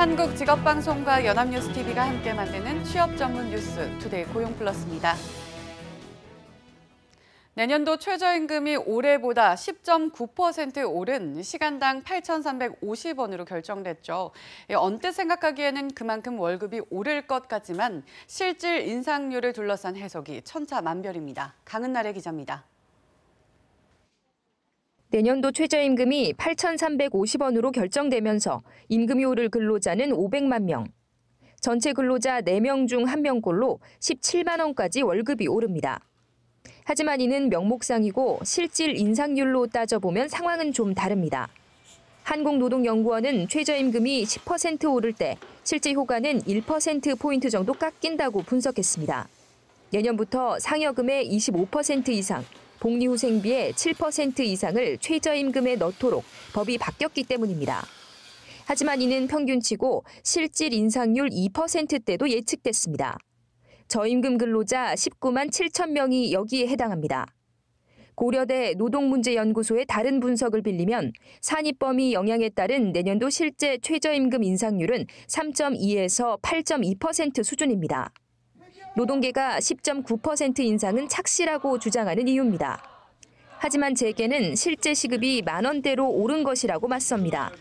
한국직업방송과 연합뉴스TV가 함께 만드는 취업 전문 뉴스 투데이 고용플러스입니다. 내년도 최저임금이 올해보다 10.9% 오른 시간당 8,350원으로 결정됐죠. 예, 언뜻 생각하기에는 그만큼 월급이 오를 것 같지만 실질 인상률을 둘러싼 해석이 천차만별입니다. 강은나래 기자입니다. 내년도 최저임금이 8,350원으로 결정되면서 임금이 오를 근로자는 500만 명, 전체 근로자 4명 중 1명꼴로 17만 원까지 월급이 오릅니다. 하지만 이는 명목상이고 실질 인상률로 따져보면 상황은 좀 다릅니다. 한국노동연구원은 최저임금이 10% 오를 때 실제 효과는 1%포인트 정도 깎인다고 분석했습니다. 내년부터 상여금의 25% 이상, 복리후생비의 7% 이상을 최저임금에 넣도록 법이 바뀌었기 때문입니다. 하지만 이는 평균치고 실질 인상률 2%대도 예측됐습니다. 저임금 근로자 19만 7천 명이 여기에 해당합니다. 고려대 노동문제연구소의 다른 분석을 빌리면 산입 범위 영향에 따른 내년도 실제 최저임금 인상률은 3.2에서 8.2% 수준입니다. 노동계가 10.9% 인상은 착시라고 주장하는 이유입니다. 하지만 재계는 실제 시급이 만 원대로 오른 것이라고 맞섭니다.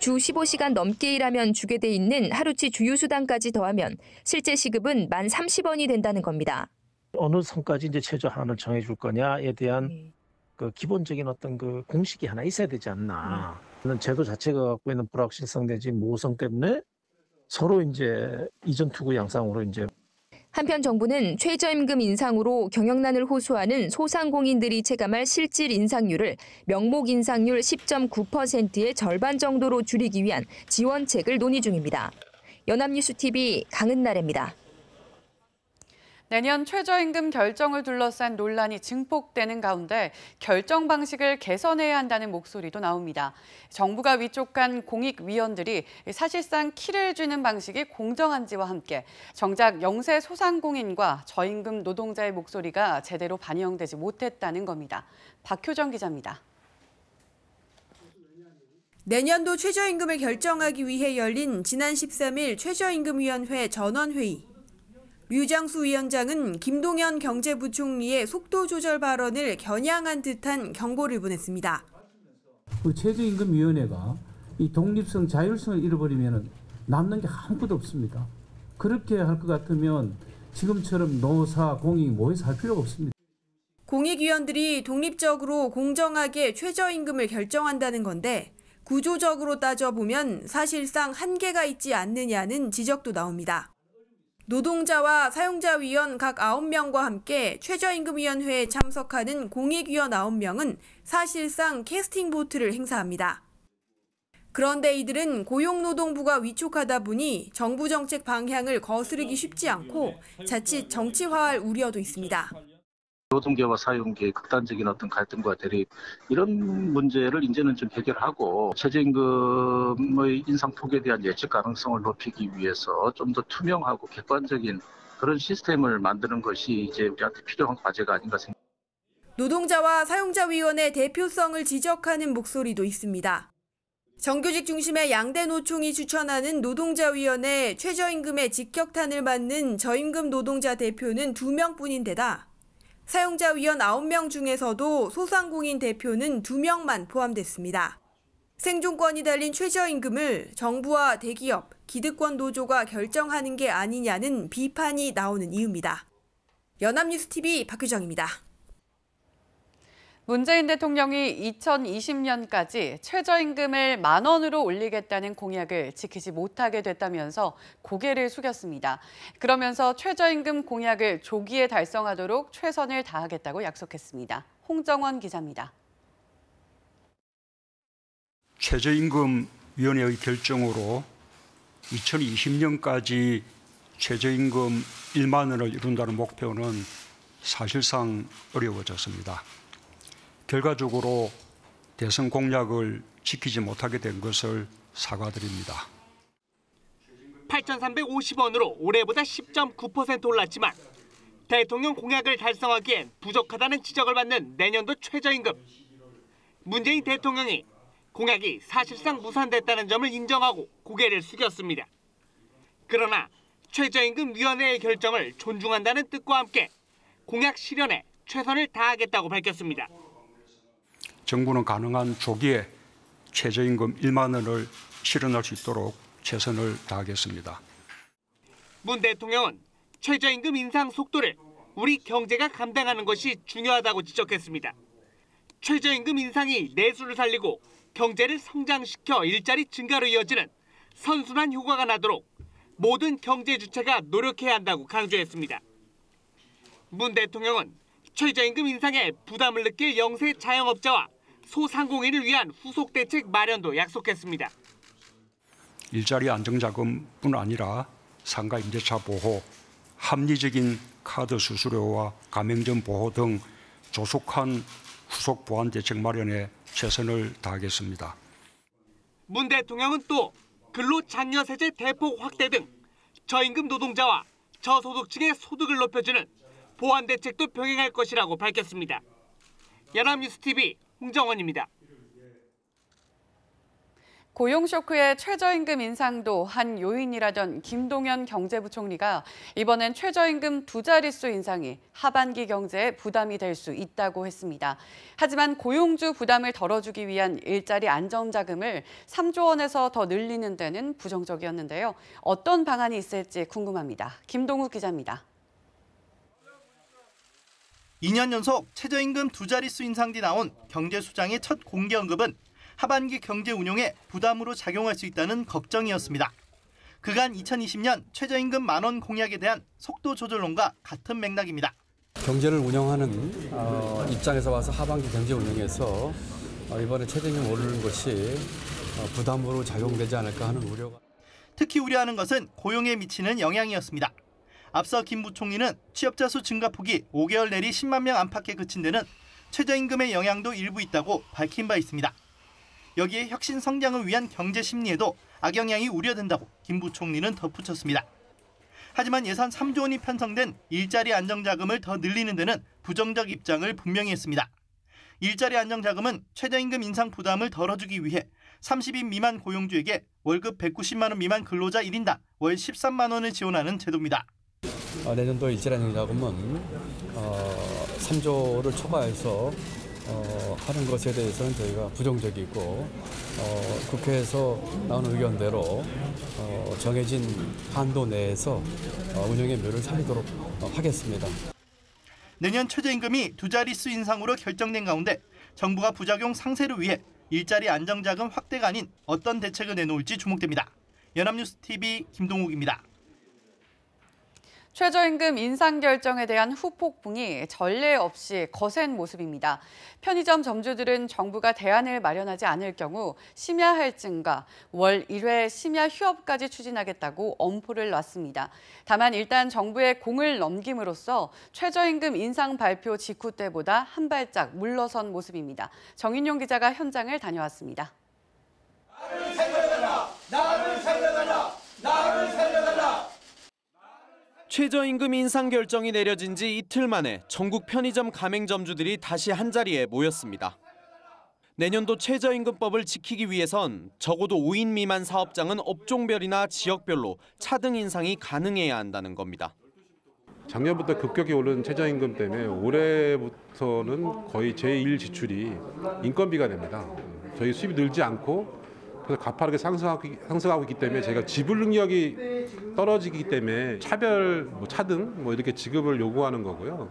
주 15시간 넘게 일하면 주게 돼 있는 하루치 주유수당까지 더하면 실제 시급은 만 30원이 된다는 겁니다. 어느 선까지 이제 최저 한을 정해줄 거냐에 대한 네. 그 기본적인 어떤 그 공식이 하나 있어야 되지 않나. 는 네. 제도 자체가 갖고 있는 불확실성 내지 모성 때문에 서로 이제 이전 투구 양상으로 이제 한편 정부는 최저임금 인상으로 경영난을 호소하는 소상공인들이 체감할 실질 인상률을 명목 인상률 10.9%의 절반 정도로 줄이기 위한 지원책을 논의 중입니다. 연합뉴스 TV 강은나래입니다. 내년 최저임금 결정을 둘러싼 논란이 증폭되는 가운데 결정 방식을 개선해야 한다는 목소리도 나옵니다. 정부가 위촉한 공익위원들이 사실상 키를 쥐는 방식이 공정한지와 함께 정작 영세 소상공인과 저임금 노동자의 목소리가 제대로 반영되지 못했다는 겁니다. 박효정 기자입니다. 내년도 최저임금을 결정하기 위해 열린 지난 13일 최저임금위원회 전원회의. 류장수 위원장은 김동연 경제부총리의 속도 조절 발언을 겨냥한 듯한 경고를 보냈습니다. 우 최저임금위원회가 이 독립성, 자율성을 잃어버리면 남는 게 아무것도 없습니다. 그렇게 할것 같으면 지금처럼 노사, 공익 모여서 할 필요가 없습니다. 공익위원들이 독립적으로 공정하게 최저임금을 결정한다는 건데 구조적으로 따져보면 사실상 한계가 있지 않느냐는 지적도 나옵니다. 노동자와 사용자위원 각 9명과 함께 최저임금위원회에 참석하는 공익위원 9명은 사실상 캐스팅 보트를 행사합니다. 그런데 이들은 고용노동부가 위촉하다 보니 정부 정책 방향을 거스르기 쉽지 않고 자칫 정치화할 우려도 있습니다. 노동계와 사용계의 극단적인 어떤 갈등과 대립 이런 문제를 이제는 좀 해결하고 최저임금의 인상 폭에 대한 예측 가능성을 높이기 위해서 좀 더 투명하고 객관적인 그런 시스템을 만드는 것이 이제 우리한테 필요한 과제가 아닌가 생각합니다. 노동자와 사용자위원회 대표성을 지적하는 목소리도 있습니다. 정규직 중심의 양대 노총이 추천하는 노동자위원회 최저임금의 직격탄을 맞는 저임금 노동자 대표는 두명뿐인데다 사용자 위원 9명 중에서도 소상공인 대표는 2명만 포함됐습니다. 생존권이 달린 최저임금을 정부와 대기업, 기득권 노조가 결정하는 게 아니냐는 비판이 나오는 이유입니다. 연합뉴스TV 박규정입니다. 문재인 대통령이 2020년까지 최저임금을 만 원으로 올리겠다는 공약을 지키지 못하게 됐다면서 고개를 숙였습니다. 그러면서 최저임금 공약을 조기에 달성하도록 최선을 다하겠다고 약속했습니다. 홍정원 기자입니다. 최저임금위원회의 결정으로 2020년까지 최저임금 1만 원을 이룬다는 목표는 사실상 어려워졌습니다. 결과적으로 대선 공약을 지키지 못하게 된 것을 사과드립니다. 8,350원으로 올해보다 10.9% 올랐지만 대통령 공약을 달성하기엔 부족하다는 지적을 받는 내년도 최저임금. 문재인 대통령이 공약이 사실상 무산됐다는 점을 인정하고 고개를 숙였습니다. 그러나 최저임금위원회의 결정을 존중한다는 뜻과 함께 공약 실현에 최선을 다하겠다고 밝혔습니다. 정부는 가능한 조기에 최저임금 1만 원을 실현할 수 있도록 최선을 다하겠습니다. 문 대통령은 최저임금 인상 속도를 우리 경제가 감당하는 것이 중요하다고 지적했습니다. 최저임금 인상이 내수를 살리고 경제를 성장시켜 일자리 증가로 이어지는 선순환 효과가 나도록 모든 경제 주체가 노력해야 한다고 강조했습니다. 문 대통령은 최저임금 인상에 부담을 느낄 영세 자영업자와 소상공인을 위한 후속 대책 마련도 약속했습니다. 일자리 안정자금뿐 아니라 상가 임대차 보호, 합리적인 카드 수수료와 가맹점 보호 등 조속한 후속 보완 대책 마련에 최선을 다하겠습니다. 문 대통령은 또 근로장려세제 대폭 확대 등 저임금 노동자와 저소득층의 소득을 높여주는 보완 대책도 병행할 것이라고 밝혔습니다. 연합뉴스TV 홍정원입니다. 고용 쇼크의 최저임금 인상도 한 요인이라던 김동연 경제부총리가 이번엔 최저임금 두 자릿수 인상이 하반기 경제에 부담이 될 수 있다고 했습니다. 하지만 고용주 부담을 덜어주기 위한 일자리 안정자금을 3조 원에서 더 늘리는 데는 부정적이었는데요. 어떤 방안이 있을지 궁금합니다. 김동욱 기자입니다. 2년 연속 최저임금 두 자릿수 인상뒤 나온 경제수장의 첫 공개 언급은 하반기 경제 운용에 부담으로 작용할 수 있다는 걱정이었습니다. 그간 2020년 최저임금 만원 공약에 대한 속도 조절론과 같은 맥락입니다. 경제를 운영하는 어, 입장에서 와서 하반기 경제 운영에서 어, 이번에 최저임금 오르는 것이 어, 부담으로 작용되지 않을까 하는 우려가. 특히 우려하는 것은 고용에 미치는 영향이었습니다. 앞서 김 부총리는 취업자 수 증가폭이 5개월 내리 10만 명 안팎에 그친 데는 최저임금의 영향도 일부 있다고 밝힌 바 있습니다. 여기에 혁신 성장을 위한 경제 심리에도 악영향이 우려된다고 김 부총리는 덧붙였습니다. 하지만 예산 3조 원이 편성된 일자리 안정자금을 더 늘리는 데는 부정적 입장을 분명히 했습니다. 일자리 안정자금은 최저임금 인상 부담을 덜어주기 위해 30인 미만 고용주에게 월급 190만 원 미만 근로자 1인당 월 13만 원을 지원하는 제도입니다. 어, 내년도에 일자리안자금은 어, 3조를 초과해서 어, 하는 것에 대해서는 저희가 부정적이고 어, 국회에서 나온 의견대로 어, 정해진 한도 내에서 어, 운영의 묘를 살리도록 어, 하겠습니다. 내년 최저임금이 두 자릿수 인상으로 결정된 가운데 정부가 부작용 상쇄를 위해 일자리 안정자금 확대가 아닌 어떤 대책을 내놓을지 주목됩니다. 연합뉴스 TV 김동욱입니다. 최저임금 인상 결정에 대한 후폭풍이 전례 없이 거센 모습입니다. 편의점 점주들은 정부가 대안을 마련하지 않을 경우 심야 할증과 월 1회 심야 휴업까지 추진하겠다고 엄포를 놨습니다. 다만 일단 정부의 공을 넘김으로써 최저임금 인상 발표 직후 때보다 한 발짝 물러선 모습입니다. 정인용 기자가 현장을 다녀왔습니다. 최저임금 인상 결정이 내려진 지 이틀 만에 전국 편의점 가맹점주들이 다시 한자리에 모였습니다. 내년도 최저임금법을 지키기 위해선 적어도 5인 미만 사업장은 업종별이나 지역별로 차등 인상이 가능해야 한다는 겁니다. 작년부터 급격히 오른 최저임금 때문에 올해부터는 거의 제1 지출이 인건비가 됩니다. 저희 수입이 늘지 않고 그래서 가파르게 상승하고, 상승하고 있기 때문에 제가 지불 능력이 네, 떨어지기 때문에 차별, 뭐 차등 뭐 이렇게 지급을 요구하는 거고요.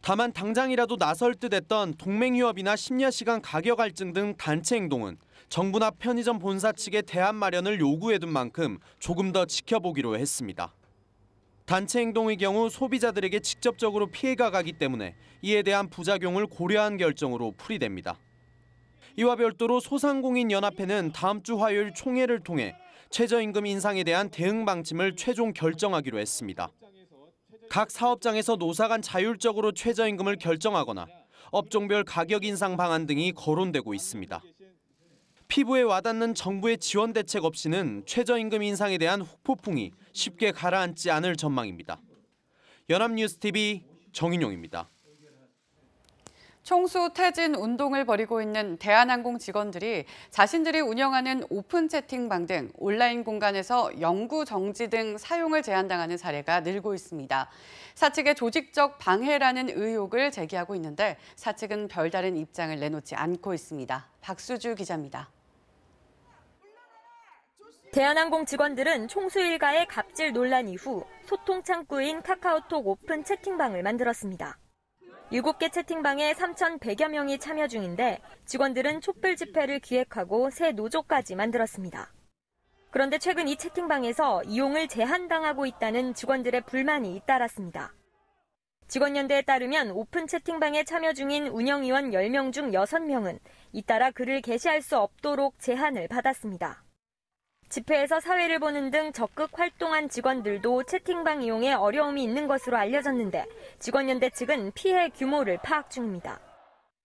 다만 당장이라도 나설 듯했던 동맹유업이나 심야시간 가격 갈증 등 단체 행동은 정부나 편의점 본사 측의 대안 마련을 요구해둔 만큼 조금 더 지켜보기로 했습니다. 단체 행동의 경우 소비자들에게 직접적으로 피해가 가기 때문에 이에 대한 부작용을 고려한 결정으로 풀이됩니다. 이와 별도로 소상공인연합회는 다음 주 화요일 총회를 통해 최저임금 인상에 대한 대응 방침을 최종 결정하기로 했습니다. 각 사업장에서 노사간 자율적으로 최저임금을 결정하거나 업종별 가격 인상 방안 등이 거론되고 있습니다. 피부에 와닿는 정부의 지원 대책 없이는 최저임금 인상에 대한 후폭풍이 쉽게 가라앉지 않을 전망입니다. 연합뉴스TV 정인용입니다. 총수 퇴진 운동을 벌이고 있는 대한항공 직원들이 자신들이 운영하는 오픈 채팅방 등 온라인 공간에서 영구 정지 등 사용을 제한당하는 사례가 늘고 있습니다. 사측의 조직적 방해라는 의혹을 제기하고 있는데 사측은 별다른 입장을 내놓지 않고 있습니다. 박수주 기자입니다. 대한항공 직원들은 총수 일가의 갑질 논란 이후 소통 창구인 카카오톡 오픈 채팅방을 만들었습니다. 7개 채팅방에 3,100여 명이 참여 중인데 직원들은 촛불 집회를 기획하고 새 노조까지 만들었습니다. 그런데 최근 이 채팅방에서 이용을 제한당하고 있다는 직원들의 불만이 잇따랐습니다. 직원연대에 따르면 오픈 채팅방에 참여 중인 운영위원 10명 중 6명은 잇따라 글을 게시할 수 없도록 제한을 받았습니다. 집회에서 사회를 보는 등 적극 활동한 직원들도 채팅방 이용에 어려움이 있는 것으로 알려졌는데 직원연대 측은 피해 규모를 파악 중입니다.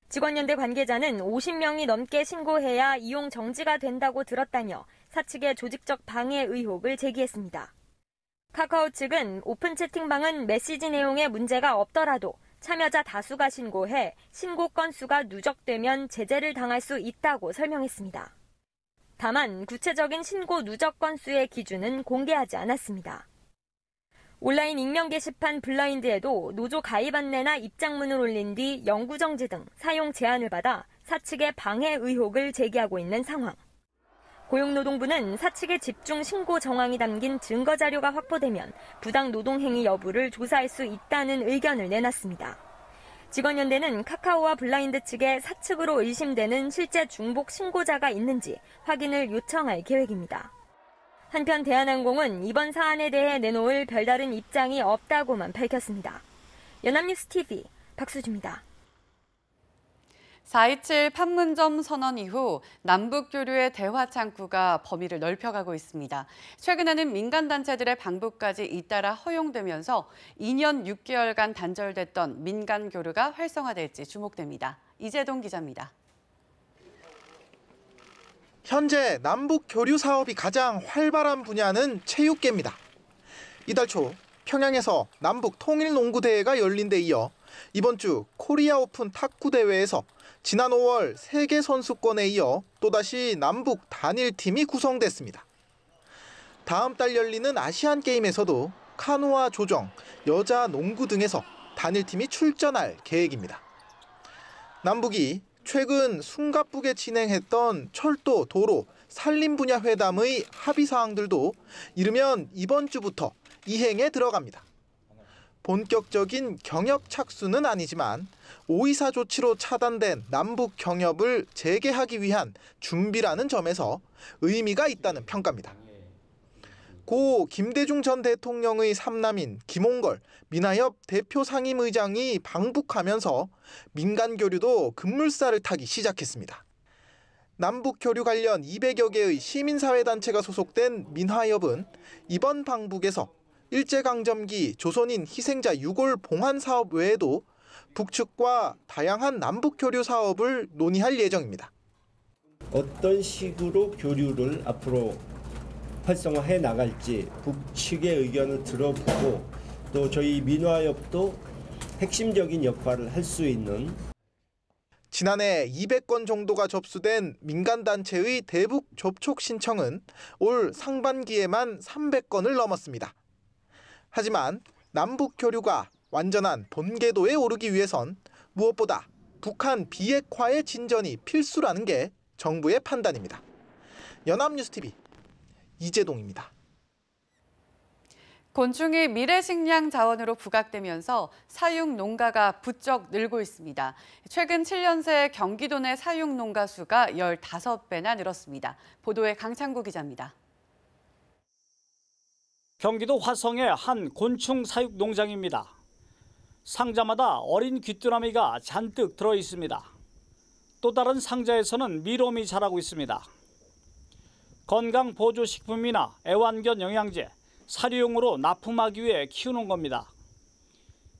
직원연대 관계자는 50명이 넘게 신고해야 이용 정지가 된다고 들었다며 사측의 조직적 방해 의혹을 제기했습니다. 카카오 측은 오픈 채팅방은 메시지 내용에 문제가 없더라도 참여자 다수가 신고해 신고 건수가 누적되면 제재를 당할 수 있다고 설명했습니다. 다만 구체적인 신고 누적 건수의 기준은 공개하지 않았습니다. 온라인 익명 게시판 블라인드에도 노조 가입 안내나 입장문을 올린 뒤 영구 정지 등 사용 제한을 받아 사측의 방해 의혹을 제기하고 있는 상황. 고용노동부는 사측의 집중 신고 정황이 담긴 증거 자료가 확보되면 부당 노동 행위 여부를 조사할 수 있다는 의견을 내놨습니다. 직원연대는 카카오와 블라인드 측에 사측으로 의심되는 실제 중복 신고자가 있는지 확인을 요청할 계획입니다. 한편 대한항공은 이번 사안에 대해 내놓을 별다른 입장이 없다고만 밝혔습니다. 연합뉴스 TV 박수주입니다. 4.27 판문점 선언 이후 남북 교류의 대화 창구가 범위를 넓혀가고 있습니다. 최근에는 민간 단체들의 방북까지 잇따라 허용되면서 2년 6개월간 단절됐던 민간 교류가 활성화될지 주목됩니다. 이재동 기자입니다. 현재 남북 교류 사업이 가장 활발한 분야는 체육계입니다. 이달 초 평양에서 남북 통일농구대회가 열린 데 이어 이번 주 코리아 오픈 탁구 대회에서 지난 5월 세계 선수권에 이어 또다시 남북 단일팀이 구성됐습니다. 다음 달 열리는 아시안 게임에서도 카누와 조정, 여자 농구 등에서 단일팀이 출전할 계획입니다. 남북이 최근 숭가북에 진행했던 철도, 도로, 산림 분야 회담의 합의 사항들도 이르면 이번 주부터 이행에 들어갑니다. 본격적인 경협 착수는 아니지만 오이사 조치로 차단된 남북 경협을 재개하기 위한 준비라는 점에서 의미가 있다는 평가입니다. 고 김대중 전 대통령의 삼남인 김홍걸 민하협 대표 상임의장이 방북하면서 민간 교류도 급물살을 타기 시작했습니다. 남북 교류 관련 200여 개의 시민사회단체가 소속된 민화협은 이번 방북에서 일제강점기 조선인 희생자 유골 봉환 사업 외에도 북측과 다양한 남북 교류 사업을 논의할 예정입니다. 어떤 식으로 교류를 앞으로 활성화해 나갈지 북측의 의견을 들어보고 또 저희 민화협도 핵심적인 역할을 할 수 있는 지난해 200건 정도가 접수된 민간단체의 대북 접촉 신청은 올 상반기에만 300건을 넘었습니다. 하지만 남북 교류가 완전한 본궤도에 오르기 위해선 무엇보다 북한 비핵화의 진전이 필수라는 게 정부의 판단입니다. 연합뉴스TV 이재동입니다. 곤충이 미래식량 자원으로 부각되면서 사육 농가가 부쩍 늘고 있습니다. 최근 7년 새 경기도 내 사육 농가 수가 15배나 늘었습니다. 보도에 강창구 기자입니다. 경기도 화성의 한 곤충 사육 농장입니다. 상자마다 어린 귀뚜라미가 잔뜩 들어 있습니다. 또 다른 상자에서는 미롬이 자라고 있습니다. 건강보조식품이나 애완견 영양제, 사료용으로 납품하기 위해 키우는 겁니다.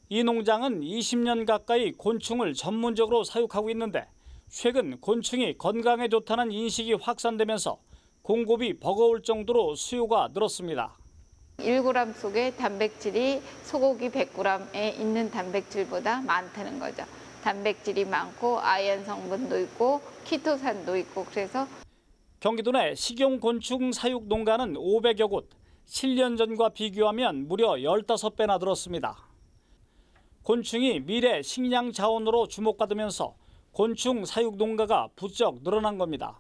이 농장은 20년 가까이 곤충을 전문적으로 사육하고 있는데 최근 곤충이 건강에 좋다는 인식이 확산되면서 공급이 버거울 정도로 수요가 늘었습니다. 1g 속에 단백질이 소고기 100g에 있는 단백질보다 많다는 거죠. 단백질이 많고 아연 성분도 있고 키토산도 있고 그래서 경기도 내 식용 곤충 사육 농가는 500여 곳, 7년 전과 비교하면 무려 15배나 늘었습니다. 곤충이 미래 식량 자원으로 주목받으면서 곤충 사육 농가가 부쩍 늘어난 겁니다.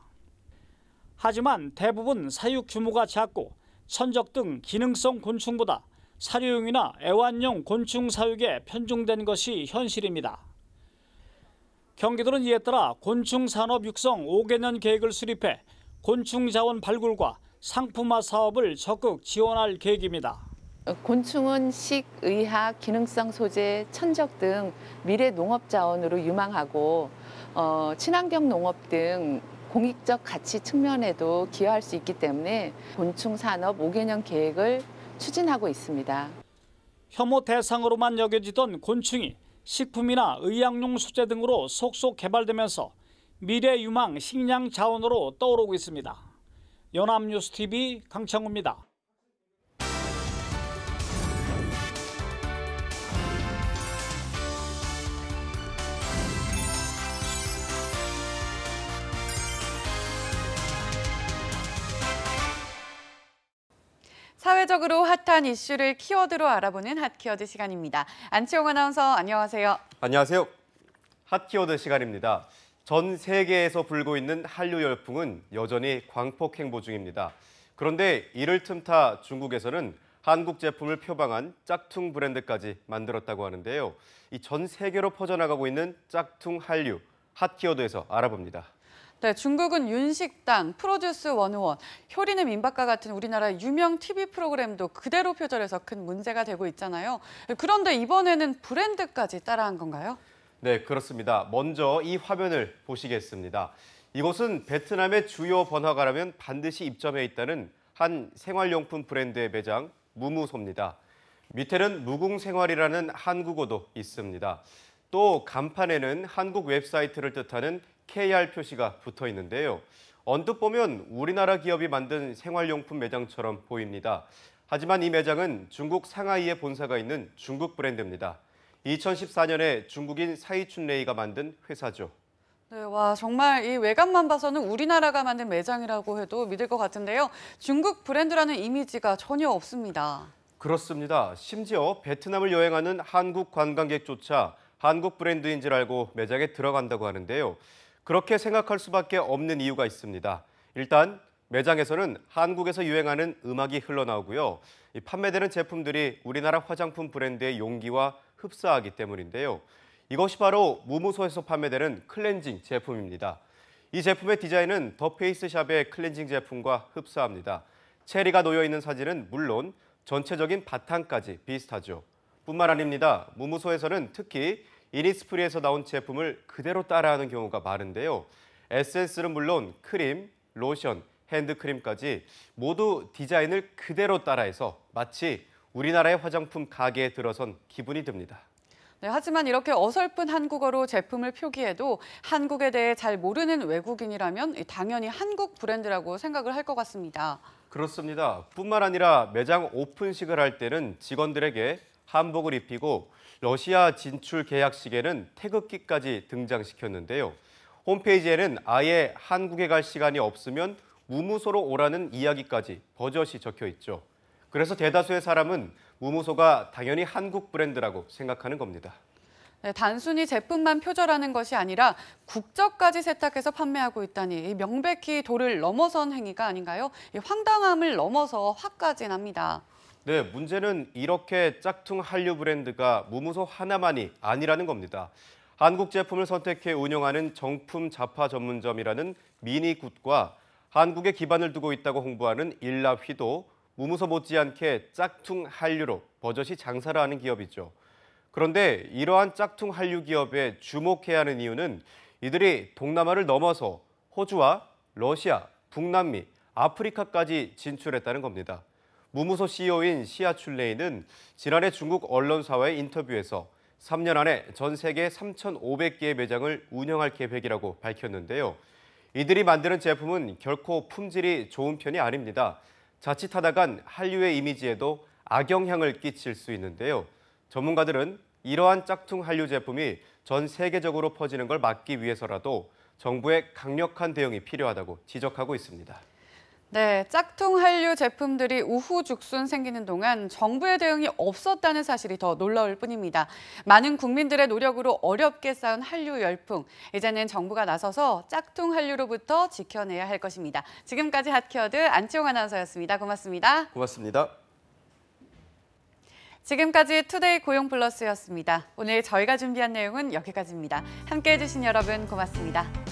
하지만 대부분 사육 규모가 작고 선적 등 기능성 곤충보다 사료용이나 애완용 곤충 사육에 편중된 것이 현실입니다. 경기도는 이에 따라 곤충 산업 육성 5개년 계획을 수립해 곤충 자원 발굴과 상품화 사업을 적극 지원할 계획입니다. 곤충은 식, 의학, 기능성 소재, 천적 등 미래 농업 자원으로 유망하고 어, 친환경 농업 등 공익적 가치 측면에도 기여할 수 있기 때문에 곤충 산업 5개년 계획을 추진하고 있습니다. 혐오 대상으로만 여겨지던 곤충이 식품이나 의약용 수제 등으로 속속 개발되면서 미래 유망 식량 자원으로 떠오르고 있습니다. 연합뉴스TV 강창우입니다. 세계적으로 핫한 이슈를 키워드로 알아보는 핫 키워드 시간입니다. 안치홍 아나운서 안녕하세요. 안녕하세요. 핫 키워드 시간입니다. 전 세계에서 불고 있는 한류 열풍은 여전히 광폭 행보 중입니다. 그런데 이를 틈타 중국에서는 한국 제품을 표방한 짝퉁 브랜드까지 만들었다고 하는데요. 이 전 세계로 퍼져나가고 있는 짝퉁 한류 핫 키워드에서 알아봅니다. 네, 중국은 윤식당, 프로듀스 원우원, 효리는 민박과 같은 우리나라 유명 TV 프로그램도 그대로 표절해서 큰 문제가 되고 있잖아요. 그런데 이번에는 브랜드까지 따라한 건가요? 네, 그렇습니다. 먼저 이 화면을 보시겠습니다. 이곳은 베트남의 주요 번화가라면 반드시 입점해 있다는 한 생활용품 브랜드의 매장 무무소입니다. 밑에는 무궁생활이라는 한국어도 있습니다. 또 간판에는 한국 웹사이트를 뜻하는 KR 표시가 붙어 있는데요. 언뜻 보면 우리나라 기업이 만든 생활용품 매장처럼 보입니다. 하지만 이 매장은 중국 상하이에 본사가 있는 중국 브랜드입니다. 2014년에 중국인 사이춘레이가 만든 회사죠. 네, 와 정말 이 외관만 봐서는 우리나라가 만든 매장이라고 해도 믿을 것 같은데요. 중국 브랜드라는 이미지가 전혀 없습니다. 그렇습니다. 심지어 베트남을 여행하는 한국 관광객조차 한국 브랜드인 줄 알고 매장에 들어간다고 하는데요. 그렇게 생각할 수밖에 없는 이유가 있습니다. 일단 매장에서는 한국에서 유행하는 음악이 흘러나오고요. 판매되는 제품들이 우리나라 화장품 브랜드의 용기와 흡사하기 때문인데요. 이것이 바로 무무소에서 판매되는 클렌징 제품입니다. 이 제품의 디자인은 더 페이스샵의 클렌징 제품과 흡사합니다. 체리가 놓여있는 사진은 물론 전체적인 바탕까지 비슷하죠. 뿐만 아닙니다. 무무소에서는 특히 이니스프리에서 나온 제품을 그대로 따라하는 경우가 많은데요. 에센스는 물론 크림, 로션, 핸드크림까지 모두 디자인을 그대로 따라해서 마치 우리나라의 화장품 가게에 들어선 기분이 듭니다. 네, 하지만 이렇게 어설픈 한국어로 제품을 표기해도 한국에 대해 잘 모르는 외국인이라면 당연히 한국 브랜드라고 생각을 할 것 같습니다. 그렇습니다. 뿐만 아니라 매장 오픈식을 할 때는 직원들에게 한복을 입히고 러시아 진출 계약 시계는 태극기까지 등장시켰는데요. 홈페이지에는 아예 한국에 갈 시간이 없으면 무무소로 오라는 이야기까지 버젓이 적혀 있죠. 그래서 대다수의 사람은 무무소가 당연히 한국 브랜드라고 생각하는 겁니다. 네, 단순히 제품만 표절하는 것이 아니라 국적까지 세탁해서 판매하고 있다니 명백히 도를 넘어선 행위가 아닌가요? 황당함을 넘어서 화까지 납니다. 네, 문제는 이렇게 짝퉁 한류 브랜드가 무무소 하나만이 아니라는 겁니다. 한국 제품을 선택해 운영하는 정품 자파 전문점이라는 미니굿과 한국에 기반을 두고 있다고 홍보하는 일라휘도 무무소 못지않게 짝퉁 한류로 버젓이 장사를 하는 기업이죠. 그런데 이러한 짝퉁 한류 기업에 주목해야 하는 이유는 이들이 동남아를 넘어서 호주와 러시아, 북남미, 아프리카까지 진출했다는 겁니다. 무무소 CEO인 시아출레이는 지난해 중국 언론사와의 인터뷰에서 3년 안에 전 세계 3,500개의 매장을 운영할 계획이라고 밝혔는데요. 이들이 만드는 제품은 결코 품질이 좋은 편이 아닙니다. 자칫하다간 한류의 이미지에도 악영향을 끼칠 수 있는데요. 전문가들은 이러한 짝퉁 한류 제품이 전 세계적으로 퍼지는 걸 막기 위해서라도 정부의 강력한 대응이 필요하다고 지적하고 있습니다. 네, 짝퉁 한류 제품들이 우후죽순 생기는 동안 정부의 대응이 없었다는 사실이 더 놀라울 뿐입니다. 많은 국민들의 노력으로 어렵게 쌓은 한류 열풍, 이제는 정부가 나서서 짝퉁 한류로부터 지켜내야 할 것입니다. 지금까지 핫키워드 안치홍 아나운서였습니다. 고맙습니다. 고맙습니다. 지금까지 투데이 고용플러스였습니다. 오늘 저희가 준비한 내용은 여기까지입니다. 함께해 주신 여러분 고맙습니다.